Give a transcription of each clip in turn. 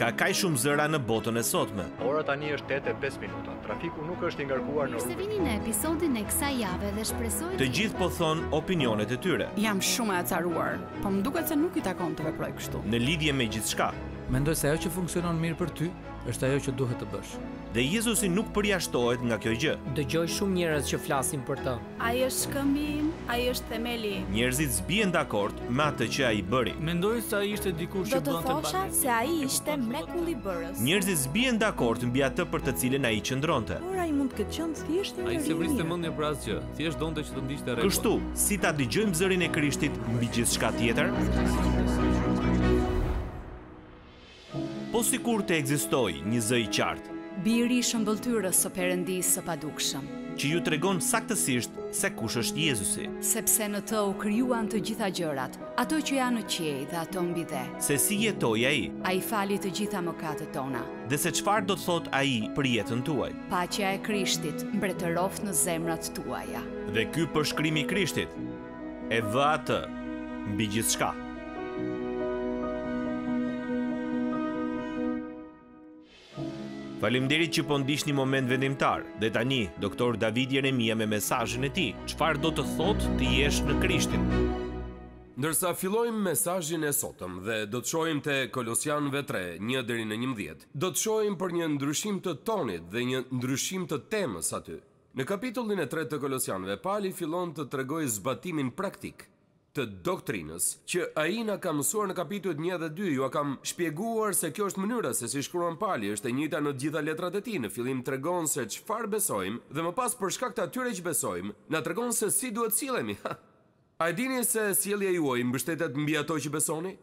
ka kaj shumë zëra në botën e sotme. Ora tani është 8.5 minuta. Trafiku nuk është ingarkuar në rrugë. se vini në episodin e kësa jave dhe shpresojnë... Të gjithë po thonë opinionet e tyre. Jam shumë e acaruar, po më duket se nuk i takon të veproj kështu. Në lidhje me gjithë shka. Mendoj se ajo që funksionon mirë për ty, është ajo që duhet të bësh. Dhe Jezusi nuk përjashtohet nga kjo gjë. Dëgjoj shumë njerëz që flasin për të. Ai është këmbi, ai është themeli. Njerëzit zbien dakord me atë që ai bëri. Mendoj se ai ishte dikush që bënte banë. Do të thosha se ai ishte mrekulli bërës. Njerëzit zbien dakord mbi atë për të cilën ai qëndronte. Por ai mund të ketë qenë thjesht një njerëz. Ai sevriste mendje për asgjë, thjesht donte që të ndiqte rregull. Kështu, si ta dëgjojmë zërin e Krishtit mbi gjithçka tjetër? Jesus po si kur të egzistoj një zë i qartë. Biri shëmbëllëtyrës së përëndi së padukshëm. Që ju të regon saktësisht se kush është Jezusi. Sepse në të u kryuan të gjitha gjërat, ato që janë në qiej dhe ato mbi dhe. Se si jetoj a i? A i fali të gjitha më katë tona. Dhe se qfar do të thot a i për jetën tuaj? Pacja e krishtit mbretëroft në zemrat tuaja. Dhe ky përshkrimi krishtit e vë atë mbi gjithë shkatë. Falimderit që pëndisht po një moment vendimtar, dhe tani, doktor David Jeremia me mesajin e ti, qëfar do të thot të jesh në krishtin. Ndërsa fillojmë mesajin e sotëm dhe do të shojmë të Kolosian V3, një dheri në një mdjet, do të shojmë për një ndryshim të tonit dhe një ndryshim të temës aty. Në kapitullin e 3 të Kolosianve, Pali fillon të tregoj zbatimin praktik të doktrinës, që Aina ka mësuar në kapitujt 1 dhe 2, ju a kam shpjeguar se kjo është mënyra se si shkruan pali, është e njëta në gjitha letrat e ti, në filim të regon se farë besojmë, dhe më pas për shkak të atyre që besojmë, në të regon se si duhet cilemi, A e dini se sielje juaj mbështetet mbi ato që besoni?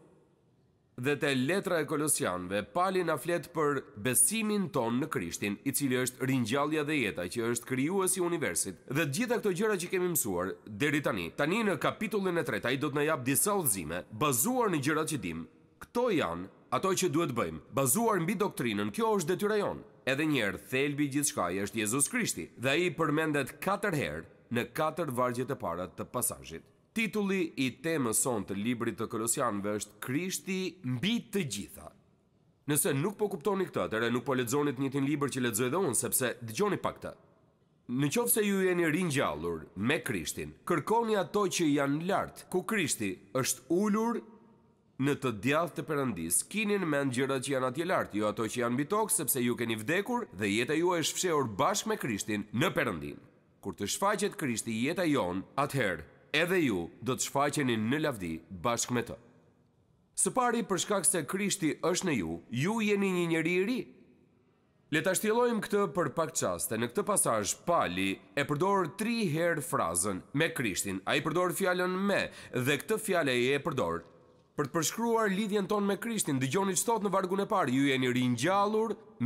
dhe te letra e kolosianve, pali na flet për besimin ton në Krishtin, i cili është ringjallja dhe jeta që është krijuesi i universit. Dhe të gjitha këto gjëra që kemi mësuar deri tani, tani në kapitullin e 3 ai do të na jap disa udhëzime bazuar në gjërat që dim. Kto janë ato që duhet bëjmë, bazuar mbi doktrinën, kjo është detyra jon. Edhe një herë thelbi i gjithçkaj është Jezusi Krishti, dhe ai përmendet katër herë në katër vargjet e para të pasazhit. Titulli i temës son të librit të kolosianve është Krishti mbi të gjitha. Nëse nuk po kuptoni këtë, atëherë nuk po lexoni të njëjtin libër që lexoj dhe unë, sepse dëgjoni pak këtë. Në qovë se ju jeni ringjallur me Krishtin, kërkoni ato që janë lartë, ku Krishti është ullur në të djath të përëndis, kinin me në gjërat që janë atje lartë, ju jo ato që janë bitokë, sepse ju keni vdekur dhe jeta ju është shfsheur bashkë me Krishtin në përëndin. Kur të shfaqet Krishti jeta jonë, atëherë, Edhe ju do të shfaqeni në lavdi bashkë me të. Së pari për shkak se Krishti është në ju, ju jeni një njëri i ri. Le ta shtjellojmë këtë për pak çaste. Në këtë pasazh Pali e përdor 3 herë frazën me Krishtin. Ai përdor fjalën me dhe këtë fjalë e e përdor për të përshkruar lidhjen tonë me Krishtin. Dëgjoni thotë në vargun e parë, ju jeni i ri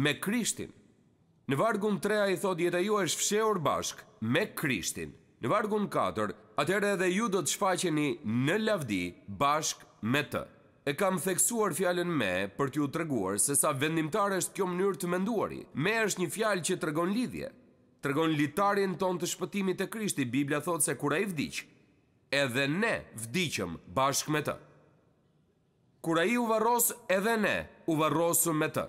me Krishtin. Në vargun 3 ai thot dietaj ju është fshier bashkë me Krishtin. Në vargun atërë edhe ju do të shfaqeni në lavdi bashk me të. E kam theksuar fjallën me për t'ju të reguar se sa vendimtar është kjo mënyrë të menduari. Me është një fjallë që të regon lidhje. Të regon litarin ton të shpëtimit e krishti, Biblia thot se kura i vdic, edhe ne vdicëm bashk me të. Kura i u varros, edhe ne u varrosu me të.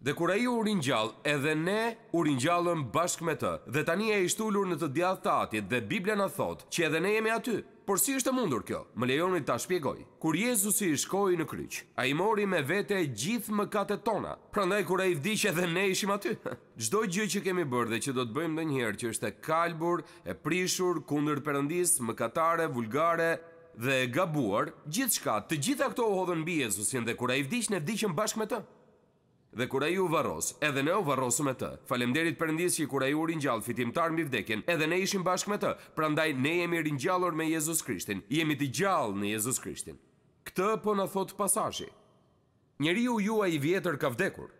Dhe kura i u rinjall, edhe ne u rinjallëm bashk me të. Dhe tani e ishtullur në të djath të atit dhe Biblia në thot që edhe ne jemi aty. Por si është mundur kjo? Më lejonit ta shpjegoj. Kur Jezusi i shkoj në kryq, a i mori me vete gjithë më kate tona. Pra ndaj kura i vdi që edhe ne ishim aty. Gjdoj gjë që kemi bërë dhe që do të bëjmë dhe njerë që është e kalbur, e prishur, kunder përëndis, më katare, vulgare, dhe gabuar, gjithë shka, të gjitha këto u hodhën bi Jezusin dhe kura i vdish, ne vdishëm bashkë me të dhe kura ju varros, edhe ne u varosu me të. Falemderit përndis që kura ju rinjallë fitimtar mbi vdekjen, edhe ne ishim bashk me të, prandaj ne jemi rinjallor me Jezus Krishtin, jemi të gjallë në Jezus Krishtin. Këtë po në thot pasashi. njëri u jua i vjetër ka vdekur,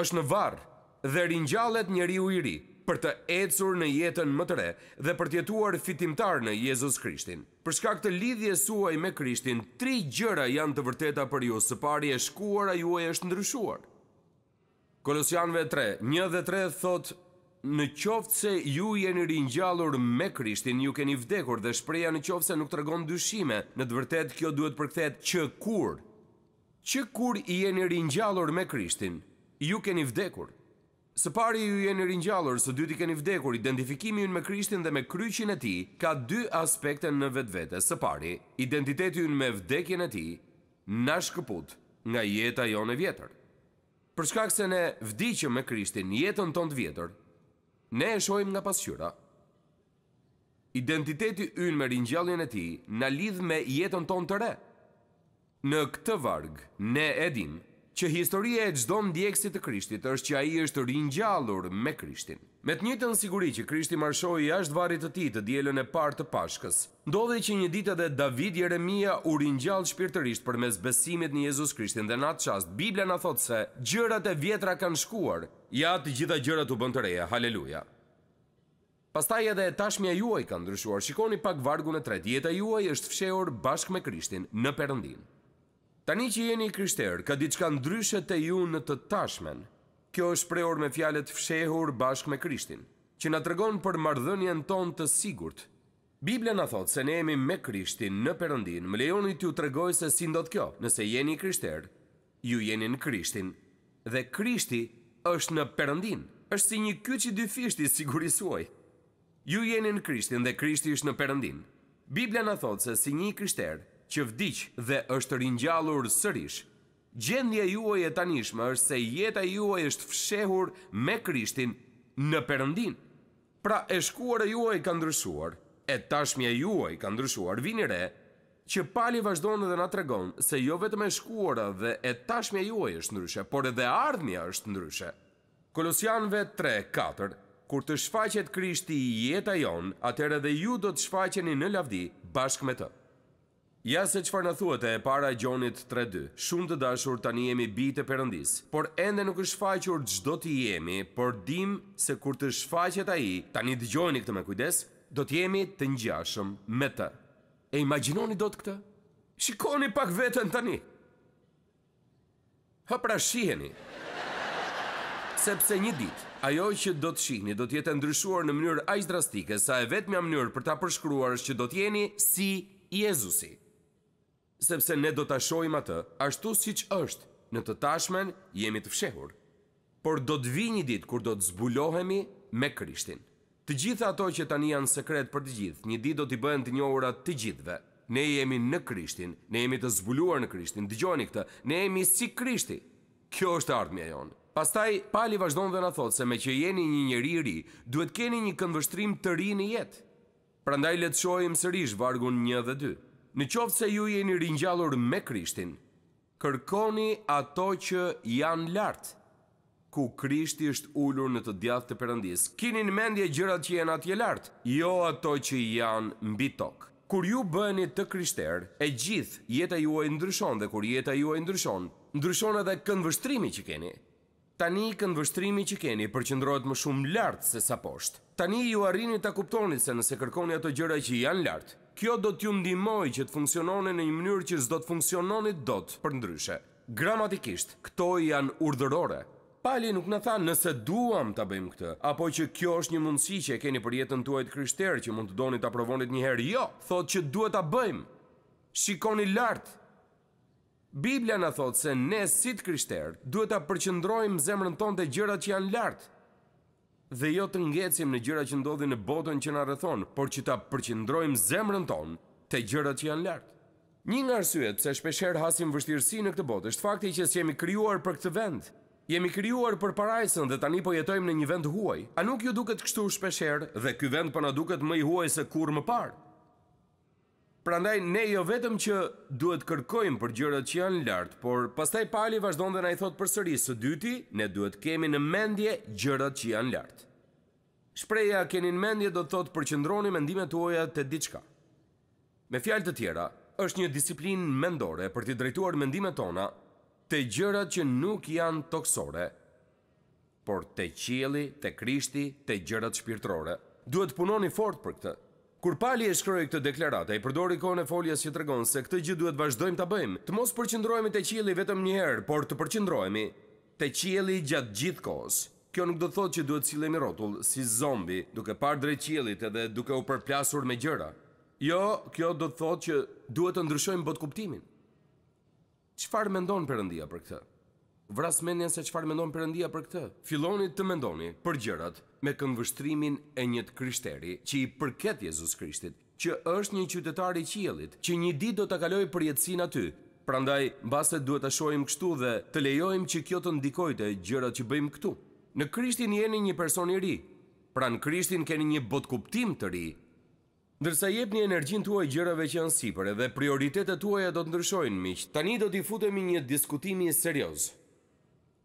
është në varë dhe rinjallet njëri u i ri për të ecur në jetën më të re dhe për tjetuar fitimtar në Jezus Krishtin. Përshka këtë lidhje suaj me Krishtin, tri gjëra janë të vërteta për ju, së pari e shkuara ju e është ndryshuar. Kolosianve 3, një dhe tre thot, në qoftë se ju jeni rinjallur me krishtin, ju keni vdekur dhe shpreja në qoftë se nuk të regon dyshime, në të vërtet kjo duhet përkthet që kur, që kur i jeni rinjallur me krishtin, ju keni vdekur. Së pari ju jeni rinjallur, së dyti keni vdekur, identifikimi në me krishtin dhe me kryqin e ti, ka dy aspekte në vetë vete, së pari, identiteti në me vdekin e ti, nashkëput nga jeta jo në vjetër për shkak se ne vdiqëm me Krishtin në jetën tonë të vjetër, ne e shohim nga pasqyra. Identiteti ynë me ringjalljen e tij na lidh me jetën tonë të re. Në këtë varg, ne e dimë që historia e çdo ndjekësi të Krishtit është që ai është rinjallur me Krishtin. Me të njëjtën siguri që Krishti marshoi jashtë varrit të tij të dielën e parë të Pashkës, ndodhi që një ditë edhe David Jeremia u ringjall shpirtërisht përmes besimit në Jezus Krishtin dhe në atë çast Bibla na thot se gjërat e vjetra kanë shkuar, ja të gjitha gjërat u bën të reja. Halleluja. Pastaj edhe e tashmja juaj ka ndryshuar. Shikoni pak vargun e 3. Jeta juaj është fshehur bashkë me Krishtin në Perëndinë. Tani që jeni i ka diçka ndryshe te ju në të tashmen. Kjo është preor me fjalët fshehur bashkë me Krishtin, që na tregon për marrëdhënien ton të sigurt. Bibla na thot se ne jemi me Krishtin në përëndin, Më lejoni t'ju tregoj se si ndot kjo. Nëse jeni i ju jeni në Krishtin dhe Krishti është në përëndin. Është si një kyç i dyfishti, sigurisht uaj. Ju jeni në Krishtin dhe Krishti është në Perëndin. Bibla na thot se si një krishter, që vdiq dhe është ringjallur sërish. Gjendja juaj e tanishme është se jeta juaj është fshehur me Krishtin në përëndin. Pra e shkuara juaj ka ndryshuar, e tashmja juaj ka ndryshuar. Vini re që pali vazhdojnë dhe nga tregon se jo vetëm e shkuara dhe e tashmja juaj është ndryshe, por edhe ardhmja është ndryshe. Kolosianve 3.4, kur të shfaqet krishti i jeta jonë, atër edhe ju do të shfaqeni në lavdi bashkë me tëpë Ja se qëfar në thuët e para e gjonit 3-2, shumë të dashur tani jemi bitë e përëndis, por ende nuk është faqër gjdo të jemi, por dim se kur të shfaqet a i, tani të këtë me kujdes, do të jemi të njashëm me të. E imaginoni do të këtë? Shikoni pak vetën tani! pra shiheni! Sepse një ditë, ajo që do të shihni do të jetë ndryshuar në mënyrë ajs drastike sa e vetë mja mënyrë për ta përshkruar është që do të jeni si Jezusi sepse ne do të ashojmë atë ashtu si që është, në të tashmen jemi të fshehur. Por do të vi një ditë kur do të zbulohemi me Krishtin. Të gjitha ato që tani janë sekret për të gjithë, një ditë do t'i bëhen të njohura të gjithëve. Ne jemi në Krishtin, ne jemi të zbuluar në Krishtin. Dëgjoni këtë, ne jemi si Krishti. Kjo është ardhmja e jonë. Pastaj Pali vazhdon dhe na thot se me që jeni një njëri i ri, duhet keni një këndvështrim të ri në jetë. Prandaj le të shohim sërish vargun 1 dhe në qoftë se ju jeni rinjallur me krishtin, kërkoni ato që janë lartë, ku krishti është ullur në të djathë të përëndis. Kini në mendje gjërat që janë atje lartë, jo ato që janë mbi tokë. Kur ju bëni të krishter, e gjithë jeta ju e ndryshon dhe kur jeta ju e ndryshon, ndryshon edhe këndvështrimi që keni. Tani këndvështrimi që keni përqëndrohet më shumë lartë se sa poshtë. Tani ju arrini të kuptoni se nëse kërkoni ato gjëra që janë lartë, Kjo do t'ju ndihmoj që të funksiononi në një mënyrë që s'do të funksiononi dot. Përndryshe, gramatikisht, këto janë urdhërore. Pali nuk na tha nëse duam ta bëjmë këtë, apo që kjo është një mundësi që e keni për jetën tuaj të krishter që mund të doni ta provoni një herë. Jo, thotë që duhet ta bëjmë. Shikoni lart. Biblia na thotë se ne si të krishter duhet ta përqendrojmë zemrën tonë të gjërat që janë lart dhe jo të ngecim në gjëra që ndodhin në botën që na rrethon, por që ta përqendrojmë zemrën tonë te gjërat që janë lart. Një nga arsyet pse shpesh herë hasim vështirësi në këtë botë është fakti që jemi krijuar për këtë vend. Jemi krijuar për parajsën dhe tani po jetojmë në një vend huaj. A nuk ju duket kështu shpesh herë dhe ky vend po na duket më i huaj se kurrë më parë? Prandaj ne jo vetëm që duhet kërkojmë për gjërat që janë lart, por pastaj Pali vazhdon dhe na i thot sëri, së dyti, ne duhet kemi në mendje gjërat që janë lart. Shpreja, keni në mendje do të thotë përqendroni mendimet tuaja te diçka. Me fjalë të tjera, është një disiplinë mendore për të drejtuar mendimet tona te gjërat që nuk janë toksore, por te qielli, te Krishti, te gjërat shpirtërore. Duhet punoni fort për këtë. Kur Pali e shkroi këtë deklaratë, i përdori e foljes që tregon se këtë gjë duhet vazhdojmë ta bëjmë, të mos përqendrohemi te qëlli vetëm një herë, por të përqendrohemi te qëlli gjatë gjithë kohës. Kjo nuk do të thotë që duhet si cilëmi rrotull si zombi duke par drejt qëllit edhe duke u përplasur me gjëra. Jo, kjo do të thotë që duhet të ndryshojmë botëkuptimin. Çfarë mendon përëndia për këtë? vras mendja se qëfar mendon përëndia për këtë. Filloni të mendoni për gjërat me këndvështrimin e njët kriteri që i përket Jezus Krishtit, që është një qytetar i qielit, që një dit do të kaloj për jetësin aty. Prandaj, baset duhet të shojmë kështu dhe të lejojmë që kjo të ndikojte gjërat që bëjmë këtu. Në Krishtin jeni një person i ri, pra në Krishtin keni një botkuptim të ri, Ndërsa jep një energjin tuaj gjërave që janë sipër edhe prioritetet tuaja do të ndryshojnë miq. Tani do t'i futemi një diskutimi serioz.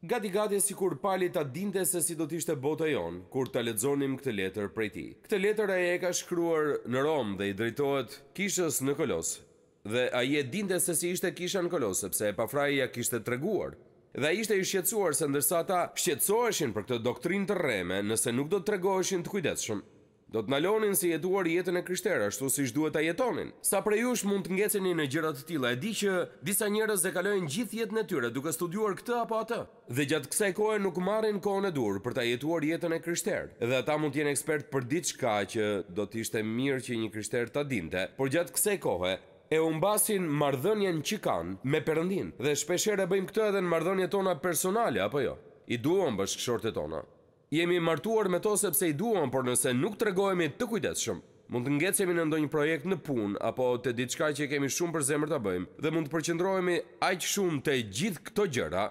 Gati gati si kur pali ta dinte se si do tishte bota jonë, kur ta ledzonim këtë letër prej ti. Këtë letër aje e ka shkryuar në Romë dhe i drejtojt kishës në Kolosë. Dhe aje dinte se si ishte kisha në Kolosë, sepse e pa frajja kishte të reguar. Dhe aje ishte i shqetsuar se ndërsa ta shqetsoheshin për këtë doktrin të reme, nëse nuk do të tregoheshin të kujdeshëm do të nalonin se si jetuar jetën e krishterë ashtu siç duhet ta jetonin. Sa për ju mund të ngjeceni në gjëra të tilla, e di që disa njerëz e kalojnë gjithë jetën e tyre duke studiuar këtë apo atë, dhe gjatë kësaj kohe nuk marrin kohën e dur për ta jetuar jetën e krishterë. Dhe ata mund të jenë ekspert për diçka që do të ishte mirë që një krishter ta dinte, por gjatë kësaj kohe e humbasin mardhënjen që kanë me Perëndin. Dhe shpeshherë bëjmë këtë edhe në mardhënje tona personale apo jo. I duam bashkëshortet tona. Jemi martuar me to sepse i duon, por nëse nuk të regojemi të kujdeshëm, mund të ngecemi në ndonjë projekt në pun, apo të ditë shka që kemi shumë për zemër të bëjmë, dhe mund të përqendrojemi aqë shumë të gjithë këto gjëra,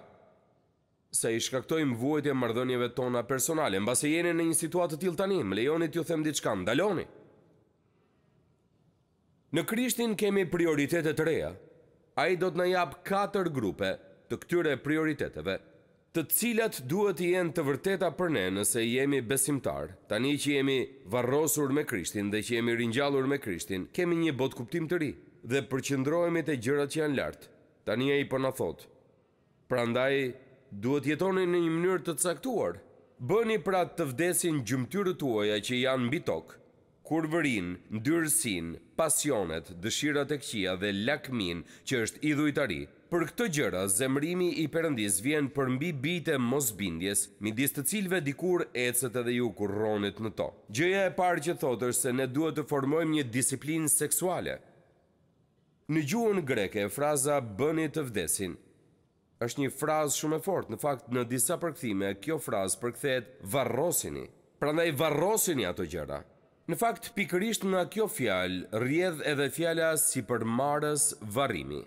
se i shkaktojmë vuajtje mardhënjeve tona personale, në base jeni në një situatë të tjilë tani, më lejoni të ju them ditë shka, ndaloni. Në krishtin kemi prioritetet reja, a i do të në japë 4 grupe të këtyre prioriteteve, të cilat duhet të jenë të vërteta për ne nëse jemi besimtar. Tani që jemi varrosur me Krishtin dhe që jemi ringjallur me Krishtin, kemi një bot kuptim të ri dhe përqendrohemi te gjërat që janë lart. Tani ai po na thot. Prandaj duhet jetoni në një mënyrë të caktuar. Bëni pra të vdesin gjymtyrët tuaja që janë mbi tokë, Kur vërin, ndyrësin, pasionet, dëshirat e këqija dhe lakmin që është idhujtari, Për këtë gjëra, zemrimi i përëndis vjen për mbi bite mos bindjes, mi disë të cilve dikur ecet edhe ju kur ronit në to. Gjëja e parë që thotër se ne duhet të formojmë një disiplin seksuale. Në gjuhën greke, fraza bëni të vdesin. është një frazë shumë e fort, në fakt në disa përkëthime, kjo frazë përkëthet varrosini. Pra ndaj varrosini ato gjëra. Në fakt, pikërisht nga kjo fjalë, rjedh edhe fjala si për marës varrimi.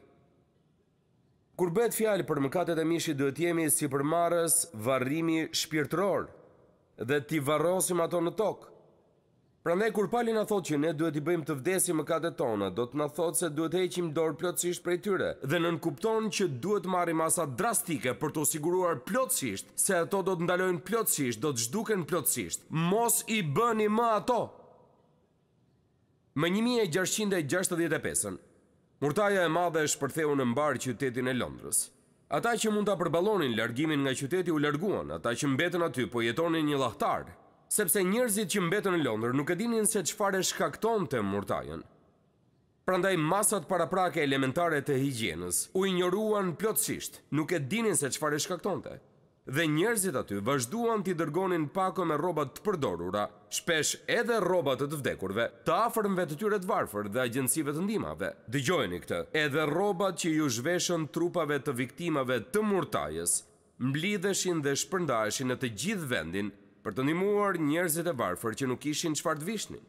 Kur bëhet fjalë për mëkatet e mishit, duhet të jemi si përmarrës varrimi shpirtëror dhe ti varrosim ato në tokë. Prandaj kur Pali na thotë që ne duhet i bëjmë të vdesim mëkatet tona, do të na thotë se duhet heqim dorë plotësisht prej tyre dhe nënkupton që duhet marrim masa drastike për të siguruar plotësisht se ato do të ndalojnë plotësisht, do të zhduken plotësisht. Mos i bëni më ato. Më 1665-ën, Murtaja e madhe është përtheu në mbarë qytetin e Londrës. Ata që mund të përbalonin largimin nga qyteti u larguan, ata që mbetën aty po jetonin një lahtarë, sepse njërzit që mbetën në Londër nuk e dinin se qëfare shkakton të murtajën. Prandaj masat para prake elementare të higjenës u ignoruan plotësisht, nuk e dinin se qëfare shkakton të dhe njerëzit aty vazhduan t'i dërgonin pako me robat të përdorura, shpesh edhe robat të të vdekurve, të afërm vetë tyret varfër dhe agjensive të ndimave. Dë këtë, edhe robat që ju zhveshën trupave të viktimave të murtajës, mblidheshin dhe shpërndashin e të gjithë vendin për të njëmuar njerëzit e varfër që nuk ishin qfar të vishnin.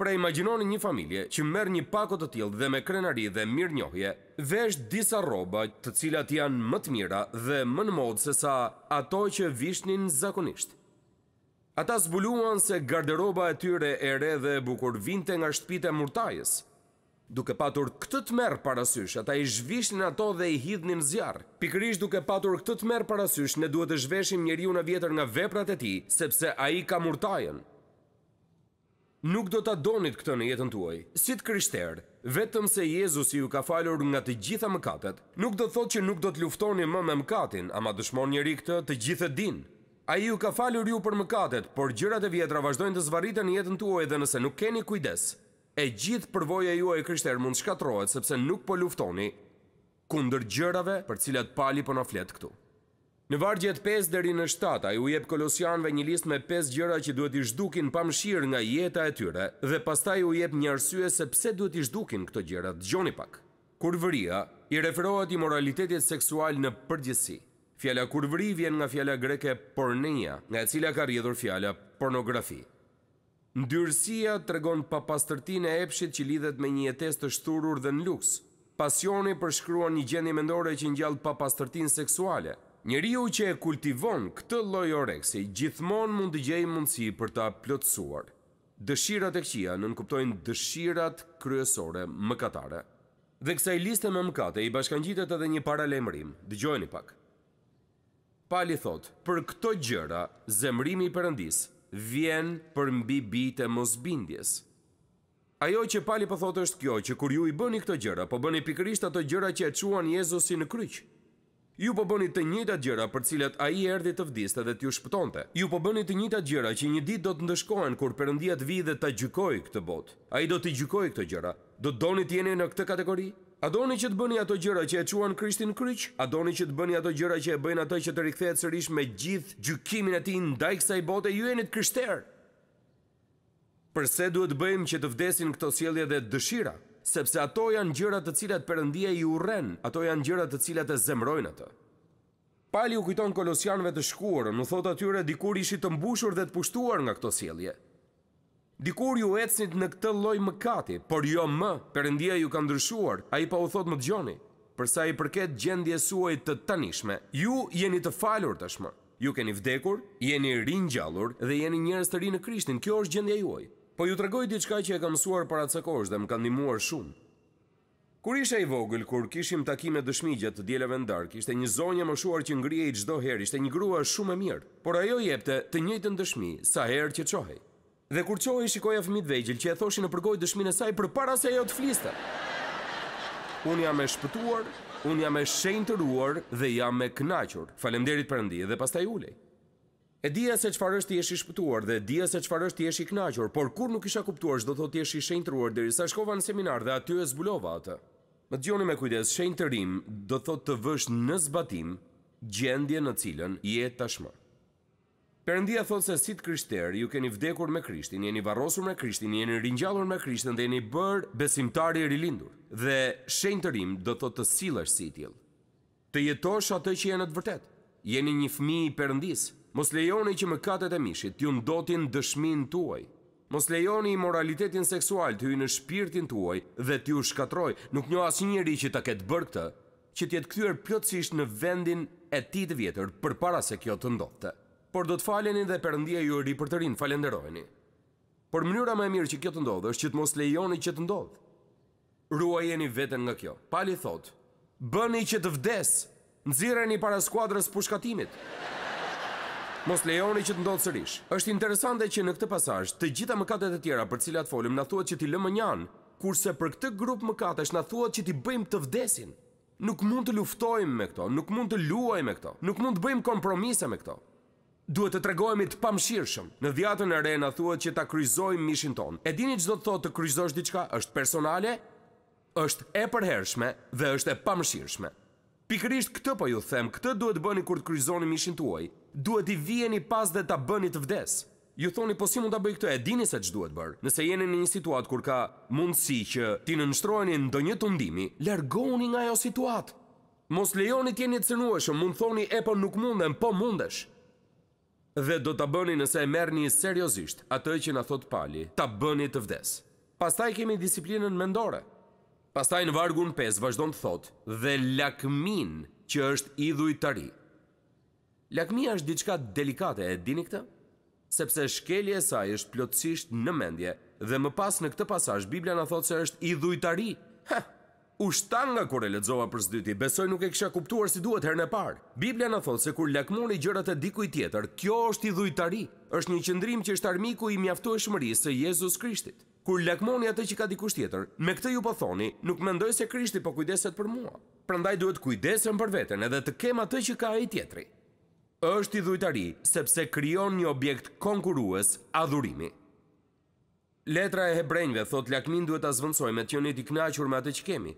Pra imaginoni një familje që merë një pako të tjilë dhe me krenari dhe mirë njohje, vesh disa roba të cilat janë më të mira dhe më në modë se sa ato që vishnin zakonisht. Ata zbuluan se garderoba e tyre e re dhe bukur vinte nga shtpite murtajës. Duke patur këtët merë parasysh, ata i zhvishnin ato dhe i hidhnin zjarë. Pikërisht duke patur këtët merë parasysh, ne duhet të zhveshim njeri unë vjetër nga veprat e ti, sepse a i ka murtajën nuk do të donit këtë në jetën tuaj. Si të kryshter, vetëm se Jezus ju ka falur nga të gjitha mëkatet, nuk do thot që nuk do të luftoni më me mëkatin, ama dëshmon njëri këtë të gjithë din. A ju ka falur ju për mëkatet, por gjërat e vjetra vazhdojnë të zvaritën në jetën tuaj dhe nëse nuk keni kujdes, e gjithë përvoja ju e kryshter mund shkatrohet sepse nuk po luftoni kundër gjërave për cilat pali për po në fletë këtu. Në vargjet 5 deri në 7, ai u jep kolosianëve një listë me 5 gjëra që duhet i zhdukin pamshir nga jeta e tyre dhe pastaj u jep një arsye se pse duhet i zhdukin këto gjëra. Dgjoni pak. Kurvëria i referohet moralitetit seksual në përgjithësi. Fjala kurvëri vjen nga fjala greke porneia, nga e cila ka rrjedhur fjala pornografi. Ndyrësia tregon papastërtinë e epshit që lidhet me një jetesë të shturur dhe në luks. Pasioni përshkruan një gjendje mendore që ngjall papastërtinë seksuale, Njëriu që e kultivon këtë loj oreksi, gjithmon mund të gjej mundësi për ta plotësuar. Dëshirat e këqia nënkuptojnë dëshirat kryesore mëkatare. Dhe kësaj liste me mëkate i bashkan gjitet edhe një paralemrim, dëgjojni pak. Pali thot, për këto gjëra, zemrimi i përëndis vjen për mbi bitë e mosbindjes. Ajo që pali pëthot po është kjo që kur ju i bëni këto gjëra, po bëni pikrisht ato gjëra që e quan Jezusi në kryqë. Ju po bëni të njëjtat gjëra për të cilat ai erdhi të vdiste dhe t'ju shpëtonte. Ju po bëni të njëjtat gjëra që një ditë do të ndëshkohen kur Perëndia të vijë dhe ta gjykojë këtë botë. Ai do të gjykojë këtë gjëra. Do doni të jeni në këtë kategori? A doni që të bëni ato gjëra që e quan Krishtin kryq? A doni që të bëni ato gjëra që e bëjnë ato që të rikthehet sërish me gjithë gjykimin e tij ndaj kësaj bote? Ju jeni të krishterë. Përse duhet bëjmë që të vdesin këto sjellje dhe dëshira? sepse ato janë gjërat të cilat përëndia i uren, ato janë gjërat të cilat e zemrojnë atë. Pali u kujton kolosianve të shkuar, në thot atyre dikur ishit të mbushur dhe të pushtuar nga këto sielje. Dikur ju ecnit në këtë loj më kati, por jo më, përëndia ju ka ndryshuar, a i pa u thot më gjoni, përsa i përket gjendje suaj të tanishme, ju jeni të falur tashmë. Ju keni vdekur, jeni rinjallur dhe jeni njerëz të rinë në Krishtin. Kjo është gjendja juaj po ju tregoj diçka që e kam mësuar para ca kohësh dhe më ka ndihmuar shumë. Kur isha i vogël, kur kishim takime dëshmigje të dieleve dark, ishte një zonjë moshuar që ngrihej çdo herë, ishte një grua shumë e mirë, por ajo jepte të njëjtën dëshmi sa herë që çohej. Dhe kur çohej shikoja fëmijët vegjël që e thoshin në përgoj dëshminë e saj përpara se ajo të fliste. Un jam e shpëtuar, un jam e shenjtëruar dhe jam e kënaqur. Faleminderit Perëndi dhe pastaj ulej. E dia se çfarë është ti je i shpëtuar dhe dia se çfarë është ti je i kënaqur, por kur nuk isha kuptuar çdo thotë ti je i shenjtruar derisa shkova në seminar dhe aty e zbulova atë. Më gjoni me kujdes, shenjtërim do thotë të vësh në zbatim gjendjen në cilën jetë tashmë. Perëndia thotë se si të krishterë ju keni vdekur me Krishtin, jeni varrosur me Krishtin, jeni ringjallur me Krishtin dhe jeni bërë besimtarë i rilindur. Dhe shenjtërim do thotë të sillesh si ti. Të jetosh atë që jeni në të vërtetë. Jeni një fëmijë i Perëndisë. Mos lejoni që mëkatet e mishit t'ju ndotin dëshminë tuaj. Mos lejoni moralitetin seksual t'ju në shpirtin tuaj dhe t'ju shkatrojë. Nuk ka asnjëri që ta ketë bërë këtë, që të këtyr kthyer plotësisht në vendin e ti të vjetër përpara se kjo të ndodhte. Por do të faleni dhe Perëndia ju ri për të rinë. Falenderojeni. Por mënyra më e mirë që kjo të ndodhë është që të mos lejoni që të ndodhë. Ruajeni veten nga kjo. Pali thotë: Bëni që të vdes. Nxirreni para skuadrës pushkatimit. Mos lejoni që të ndodhë sërish. Êshtë interesante që në këtë pasajsh të gjitha mëkatet e tjera për cilat folim në thuat që ti lëmë njanë, kurse për këtë grup mëkatesh në thuat që ti bëjmë të vdesin. Nuk mund të luftojmë me këto, nuk mund të luajmë me këto, nuk mund të bëjmë kompromise me këto. Duhet të tregojmë të pamshirëshëm. Në dhjatën e re në thuat që ta kryzojmë mishin tonë. E dini që do të thotë të kryzosh diqka është personale, është e përhershme dhe është e pamshirëshme. Pikërisht këtë po ju them, këtë duhet bëni kur të kryzoni mishin tuaj, duhet i vijeni pas dhe ta bëni të vdes. Ju thoni po si mund ta bëj këtë? E dini se ç'duhet bër. Nëse jeni në një situatë kur ka mundësi që ti nënshtroheni në ndonjë tundimi, largohuni nga ajo situatë. Mos lejoni të jeni të cënueshëm, mund thoni e po nuk mundem, po mundesh. Dhe do ta bëni nëse e merrni seriozisht atë që na thot Pali, ta bëni të vdes. Pastaj kemi disiplinën mendore. Pastaj në vargun 5 vazhdon të thot, dhe lakmin që është idhujtari, Lakmia është diçka delikate, e dini këtë? Sepse shkelje e saj është plotësisht në mendje, dhe më pas në këtë pasazh Biblia në thotë se është i dhujtari. Ha! U shtan nga kur e ledzova për së dyti, besoj nuk e kisha kuptuar si duhet herën e parë. Biblia në thotë se kur lakmoni gjërat e dikuj tjetër, kjo është i dhujtari. është një qëndrim që është armiku i mjaftu e shmëri se Jezus Krishtit. Kur lakmoni atë që ka dikush tjetër, me këtë ju po thoni, nuk mendoj se Krishti po kujdeset për mua. Prandaj duhet kujdesen për veten edhe të kem atë që ka ai tjetri është i dhujtari sepse kryon një objekt konkurues adhurimi. Letra e hebrejnve thot lakmin duhet të zvëndsoj me të i knaqur me atë që kemi.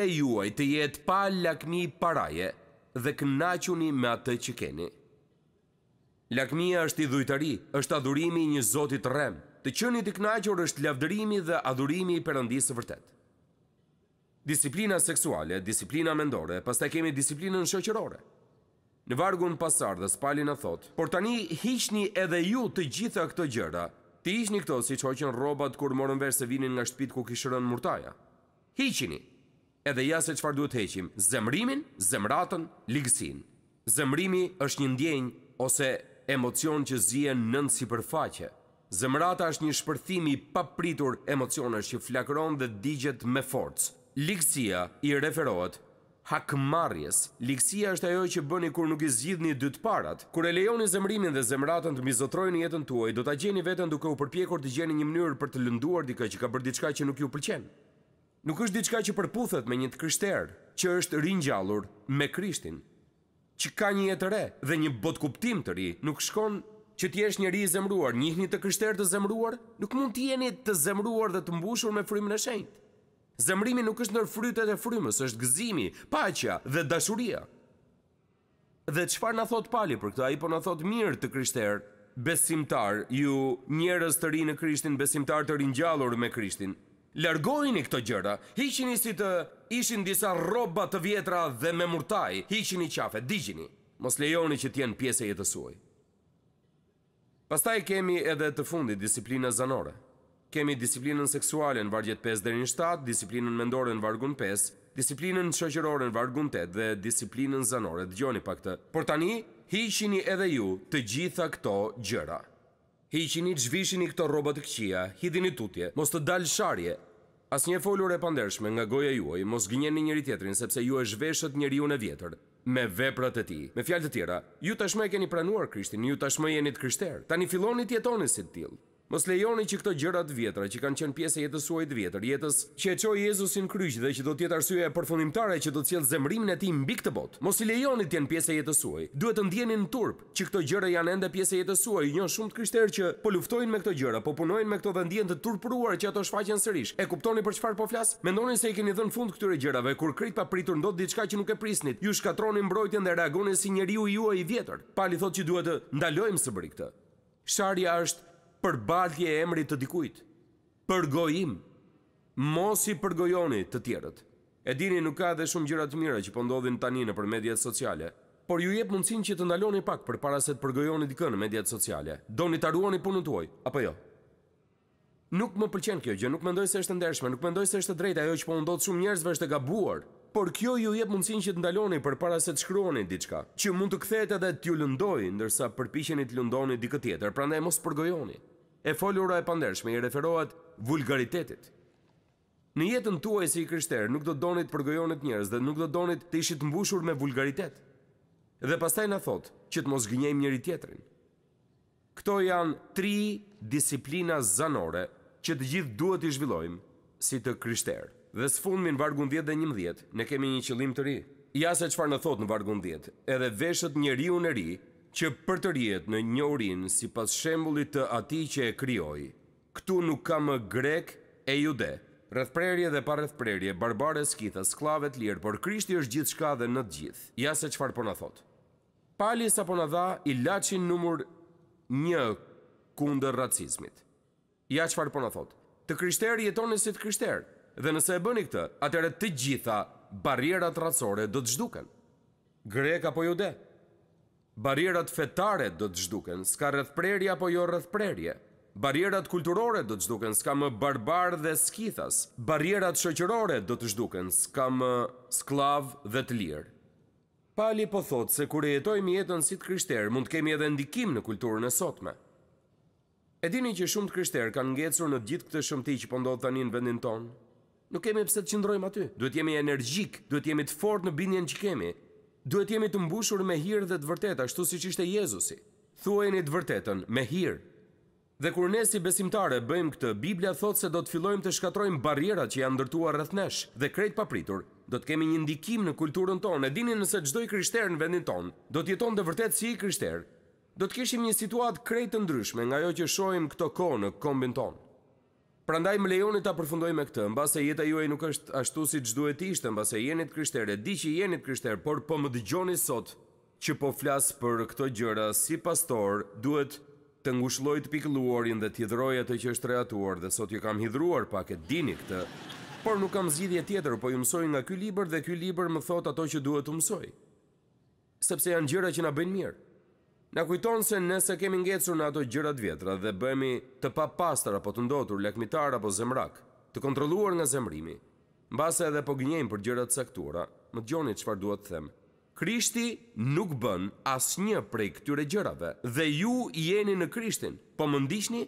e juaj të jetë pa lakmi paraje dhe knaquni me atë që keni. Lakmia është i dhujtari, është adhurimi një zotit rem. Të qëni i knaqur është lavdërimi dhe adhurimi i përëndisë vërtet. Disiplina seksuale, disiplina mendore, pas të kemi disiplinën shëqërore. Në vargun pasardhës, Palin a thot, por tani hiqni edhe ju të gjitha këto gjëra, të hiqni këto si qoqen robat kur morën verë se vinin nga shpit ku kishërën murtaja. Hiqini, edhe ja se qëfar duhet heqim, zemrimin, zemratën, ligësin. Zemrimi është një ndjenjë ose emocion që zhjen nëndë si përfaqe. Zemrata është një shpërthimi papritur emocionës që flakron dhe digjet me forcë. Likësia i referohet hakmarrjes. Ligësia është ajo që bëni kur nuk i zgjidhni dy parat. Kur e lejoni zemrimin dhe zemratën të mizotrojnë jetën tuaj, do ta gjeni veten duke u përpjekur të gjeni një mënyrë për të lënduar dika që ka bërë diçka që nuk ju pëlqen. Nuk është diçka që përputhet me një të krishterë që është ringjallur me Krishtin, që ka një jetë re dhe një bot kuptim të ri, nuk shkon që ti jesh njëri i zemruar, njihni të krishterë të zemruar, nuk mund të jeni të zemruar dhe të mbushur me frymën e shenjtë. Zemrimi nuk është nër frytet e frymës, është gëzimi, paqja dhe dashuria. Dhe qëfar në thot pali për këta, i po në thotë mirë të krishterë, besimtar, ju njërës të rinë krishtin, besimtar të rinë gjallur me krishtin, Largojni këto gjëra, hiqini si të ishin disa roba të vjetra dhe me murtaj, hiqini qafe, digjini, mos lejoni që tjenë pjese jetësuj. Pastaj kemi edhe të fundi disiplina zanore. Kemi disiplinën seksuale në vargjet 5 dhe një 7, disiplinën mendore në vargun 5, disiplinën qëgjërore në vargun 8 dhe disiplinën zanore të gjoni pak të. Por tani, hiqini edhe ju të gjitha këto gjëra. Hiqini, gjvishini këto robot të këqia, hidini tutje, mos të dalë sharje. As një folur e pandershme nga goja juaj, mos gënjeni njëri tjetrin sepse ju e zhveshët njëri ju në vjetër me veprat e ti. Me fjalë të tjera, ju tashmë e keni pranuar Krishtin, ju tashmë jeni të krishterë. Tani filloni të si të tillë. Mos lejoni që këto gjëra të vjetra që kanë qenë pjesë e jetës suaj të vjetër, jetës që e çoi Jezusin në kryq dhe që do të jetë arsyeja e përfundimtare që do të sjellë zemrimin e tij mbi këtë botë. Mos i lejoni të jenë pjesë e jetës suaj. Duhet të ndjeni në turp që këto gjëra janë ende pjesë e jetës suaj. Njëo shumë të krishterë që po luftojnë me këto gjëra, po punojnë me këto vendje të turpëruar që ato shfaqen sërish. E kuptoni për çfarë po flas? Mendoni se i keni dhënë fund këtyre gjërave kur krij pa pritur ndot diçka që nuk e prisnit. Ju shkatroni mbrojtjen dhe reagoni si njeriu juaj i vjetër. Pali thotë që duhet të ndalojmë së bëri këtë. Sharja është përbalje e emrit të dikujt, përgojim, mos i përgojoni të tjerët. E dini nuk ka dhe shumë gjërat mire që pëndodhin po tani në për mediat sociale, por ju jep mundësin që të ndaloni pak për para se të përgojoni dikën në mediat sociale. Do një të arruoni punën të uaj, apo jo? Nuk më pëlqen kjo gjë, nuk mendoj se është ndershme, nuk mendoj se është drejta jo që po ndodhë shumë njerëzve është e gabuar, por kjo ju jep mundësin që të ndaloni për para se të shkruoni diqka, që mund të kthejt edhe t'ju lëndoj, ndërsa përpishen i t'lëndoni dikë tjetër, pra ne mos përgojoni e foljura e pandershme i referohet vulgaritetit. Në jetën tuaj si i kryshterë nuk do donit përgojonit njërës dhe nuk do donit të ishit mbushur me vulgaritet. Dhe pastaj në thot që të mos gënjejmë njëri tjetërin. Këto janë tri disiplina zanore që të gjithë duhet i zhvillojmë si të kryshterë. Dhe së fundmi në vargun 10 dhe 11, ne kemi një qëllim të ri. Ja se qëfar në thot në vargun 10, edhe veshët njëri unë e ri që për të rjetë në njërin si pas shembulit të ati që e kryoj, këtu nuk ka më grek e jude, rëthprerje dhe parëthprerje, barbare skitha, sklavet lirë, por krishti është gjithë shka dhe në gjithë, ja se qëfar po në thotë. Pali sa po në dha i lachin numur një kundër racizmit. Ja qëfar po në thotë. Të krishterë jeton e si të krishterë, dhe nëse e bëni këtë, atërët të gjitha barjerat racore do të zhduken. Grek apo jude? Grek apo jude? Barierat fetare do të zhduken, s'ka rrethprerje apo jo rrethprerje. Barierat kulturore do të zhduken, s'ka më barbar dhe skithas. Barierat shoqërore do të zhduken, s'ka më sklav dhe të lirë. Pali po thotë se kur e jetojmë jetën si të krishterë, mund të kemi edhe ndikim në kulturën e sotme. E dini që shumë të kanë ngjecur në gjithë këtë shumëti që pëndodhë po tani në vendin tonë. Nuk kemi pse të qëndrojmë aty. Duhet jemi energjik, duhet jemi të fortë në bindjen që kemi, Duhet jemi të mbushur me hir dhe të vërtet, ashtu siç ishte Jezusi. Thuajeni të vërtetën me hir. Dhe kur ne si besimtarë bëjmë këtë, Bibla thotë se do të fillojmë të shkatrojmë barrierat që janë ndërtuar rreth nesh dhe krejt papritur. Do të kemi një ndikim në kulturën tonë. E dini nëse çdo i krishterë në vendin tonë do të dhe vërtet si i krishterë. Do të kishim një situatë krejt të ndryshme nga ajo që shohim këto kohë në kombin tonë. Prandaj më lejoni ta përfundoj me këtë, se jeta juaj nuk është ashtu siç duhet ishte, mbase jeni të krishterë, di që jeni të por po më dëgjoni sot që po flas për këto gjëra si pastor, duhet të ngushëlloj të pikëlluarin dhe të hidhroj të që është rehatuar dhe sot ju kam hidruar pak e dini këtë. Por nuk kam zgjidhje tjetër, po ju mësoj nga ky libër dhe ky libër më thot ato që duhet të mësoj. Sepse janë gjëra që na bëjnë mirë. Na kujton se nëse kemi ngecur në ato gjëra të vjetra dhe bëhemi të papastër apo të ndotur lakmitar apo zemrak, të kontrolluar nga zemrimi, mbase edhe po gënjejmë për gjëra të caktuara, më dëgjoni çfarë dua të them. Krishti nuk bën asnjë prej këtyre gjërave dhe ju jeni në Krishtin. Po më ndiqni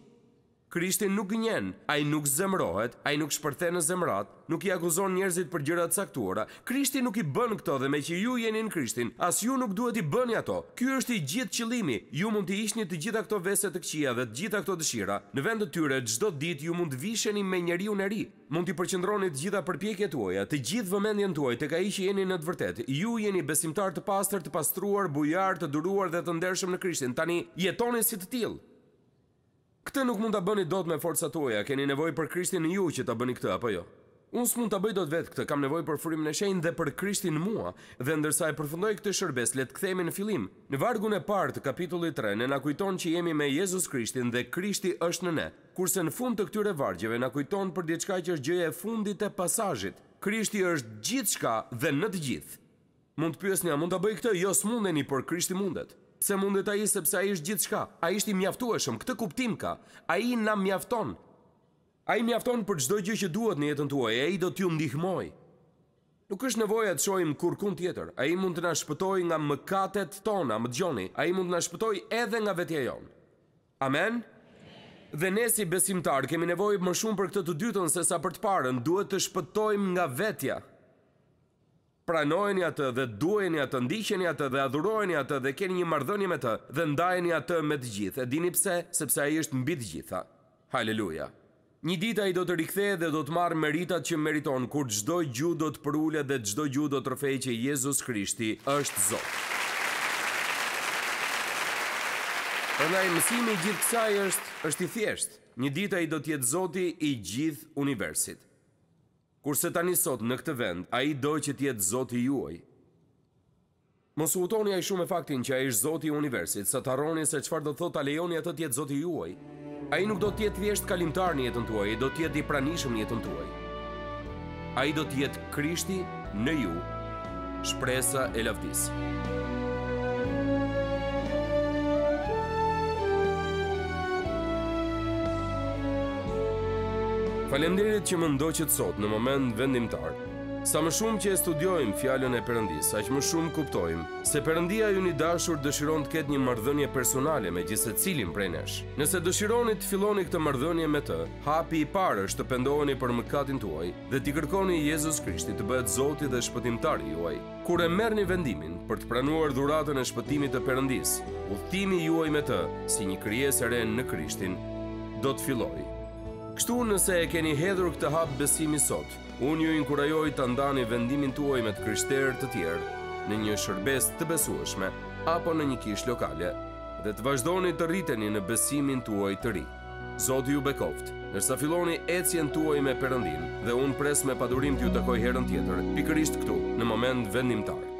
Krishti nuk gënjen, ai nuk zemrohet, ai nuk shpërthen në zemrat, nuk i akuzon njerëzit për gjëra të caktuara. Krishti nuk i bën këto dhe me që ju jeni në Krishtin, as ju nuk duhet i bëni ato. Ky është i gjithë qëllimi. Ju mund të hiqni të gjitha këto vese të këqija dhe të gjitha këto dëshira. Në vend të tyre çdo ditë ju mund të visheni me njeriu në ri. Mund të përqendroni të gjitha përpjekjet tuaja, të gjithë vëmendjen tuaj tek ai që jeni në të vërtetë. Ju jeni besimtar të pastër, të pastruar, bujar, të duruar dhe të ndershëm në Krishtin. Tani jetoni si të tillë. Këtë nuk mund të bëni dot me forca tuaja, keni nevoj për Krishtin ju që të bëni këtë, apo jo? Unë s'mund të bëj dot vetë këtë, kam nevoj për frim në shenjë dhe për Krishtin mua, dhe ndërsa e përfundoj këtë shërbes, letë këthejme në filim. Në vargun e partë të kapitullit 3, në na kujton që jemi me Jezus Krishtin dhe Krishti është në ne, kurse në fund të këtyre vargjeve na kujton për diçka që është gjëje fundit e pasajit. Krishti është gjithë dhe në të gjithë. Mund të pyesni, a mund të bëj këtë? Jo, s'mundeni, por Krishti mundet pse mundet ai sepse ai është gjithçka. Ai është i mjaftueshëm, këtë kuptim ka. Ai na mjafton. Ai mjafton për çdo gjë që duhet në jetën tuaj, ai do t'ju ndihmoj. Nuk është nevoja të shohim kurkun tjetër. Ai mund të na shpëtojë nga mëkatet tona, më dëgjoni. Ai mund të na shpëtojë edhe nga vetja jonë. Amen. Dhe ne si besimtar kemi nevojë më shumë për këtë të dytën sesa për të parën, duhet të shpëtojmë nga vetja pranojeni atë dhe duajeni atë, ndiqeni atë dhe adhurojeni atë dhe keni një marrëdhënie me të dhe ndajeni atë me të gjithë. E dini pse? Sepse ai është mbi të gjitha. Halleluja. Një ditë ai do të rikthehet dhe do të marrë meritat që meriton kur çdo gjë do të përulet dhe çdo gjë do të rrfejë që Jezus Krishti është Zot. Prandaj mësimi i gjithë kësaj është është i thjeshtë. Një ditë ai do të jetë Zoti i gjithë universit kurse tani sot në këtë vend, a i doj që tjetë zoti juaj. Mos u utoni a i shumë e faktin që a i shë zoti universit, sa të arroni se qëfar do të thot a lejoni atë tjetë zoti juaj. A i nuk do tjetë thjesht kalimtar një jetën tuaj, do tjetë i pranishëm një jetën tuaj. A i do tjetë krishti në ju, shpresa e lavdisë. Falemderit që më ndoqët sot në moment vendimtar. Sa më shumë që e studiojmë fjallën e përëndis, aq më shumë kuptojmë se përëndia ju një dashur dëshiron të ketë një mardhënje personale me gjithse cilin prej nesh. Nëse dëshironi të filoni këtë mardhënje me të, hapi i parë është të pendoheni për mëkatin tuaj dhe t'i kërkoni Jezus Krishti të bëhet zoti dhe shpëtimtari juaj. Kure e një vendimin për të pranuar dhuratën e shpëtimit të përëndis, uhtimi juaj me të si një re në Krishtin, do të filoni. Kështu nëse e keni hedhur këtë hap besimi sot, unë ju inkurajoj të ndani vendimin tuaj me të kryshterë të tjerë, në një shërbes të besueshme, apo në një kish lokale, dhe të vazhdoni të rriteni në besimin tuaj të ri. Zot ju bekoft, nërsa filoni ecjen tuaj me përëndin, dhe unë pres me padurim të ju të koj herën tjetër, pikërisht këtu, në moment vendimtarë.